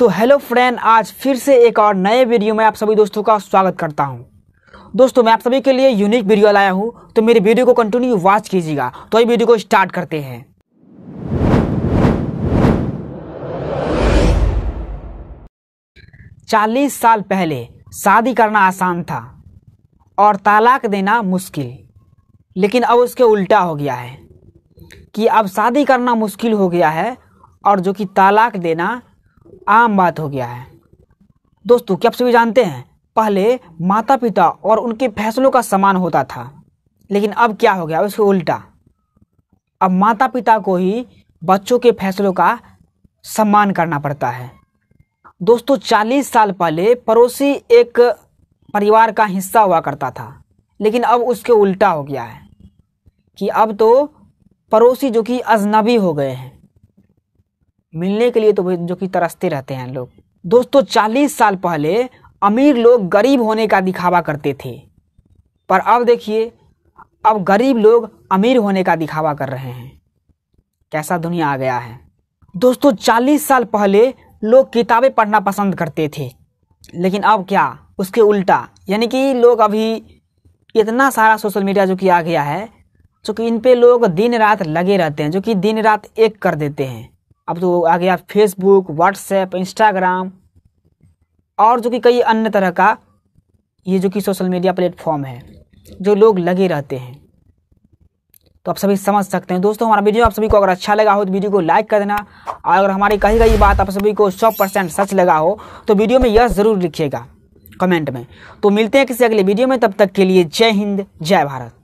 तो hello friend आज फिर से एक और नए वीडियो में आप सभी दोस्तों का स्वागत करता हूं दोस्तों मैं आप सभी के लिए यूनिक वीडियो लाया हूं तो मेरी वीडियो को कंटिन्यू वॉच कीजिएगा तो ये वीडियो को स्टार्ट करते हैं चालीस साल पहले शादी करना आसान था और तालाक देना मुश्किल लेकिन अब उसके उल्टा हो गया है कि अब शादी करना मुश्किल हो गया है और जो कि तालाक देना आम बात हो गया है दोस्तों क्या आप सभी जानते हैं पहले माता पिता और उनके फैसलों का समान होता था लेकिन अब क्या हो गया उसके उल्टा अब माता पिता को ही बच्चों के फैसलों का सम्मान करना पड़ता है दोस्तों चालीस साल पहले पड़ोसी एक परिवार का हिस्सा हुआ करता था लेकिन अब उसके उल्टा हो गया है कि अब तो पड़ोसी जो कि अजनबी हो गए हैं मिलने के लिए तो जो कि तरसते रहते हैं लोग दोस्तों चालीस साल पहले अमीर लोग गरीब होने का दिखावा करते थे पर अब देखिए अब गरीब लोग अमीर होने का दिखावा कर रहे हैं कैसा दुनिया आ गया है दोस्तों चालीस साल पहले लोग किताबें पढ़ना पसंद करते थे लेकिन अब क्या उसके उल्टा यानी कि लोग अभी इतना सारा सोशल मीडिया जो कि आ गया है जो कि इन पे लोग दिन रात लगे रहते हैं जो कि दिन रात एक कर देते हैं अब तो आ गया फेसबुक व्हाट्सएप इंस्टाग्राम और जो कि कई अन्य तरह का ये जो कि सोशल मीडिया प्लेटफॉर्म है जो लोग लगे रहते हैं तो आप सभी समझ सकते हैं दोस्तों हमारा वीडियो आप सभी को अगर अच्छा लगा हो तो वीडियो को लाइक कर देना और अगर हमारी कही गई बात आप सभी को सौ परसेंट सच लगा हो तो वीडियो में यह ज़रूर लिखिएगा कमेंट में तो मिलते हैं किसी अगले वीडियो में तब तक के लिए जय हिंद जय भारत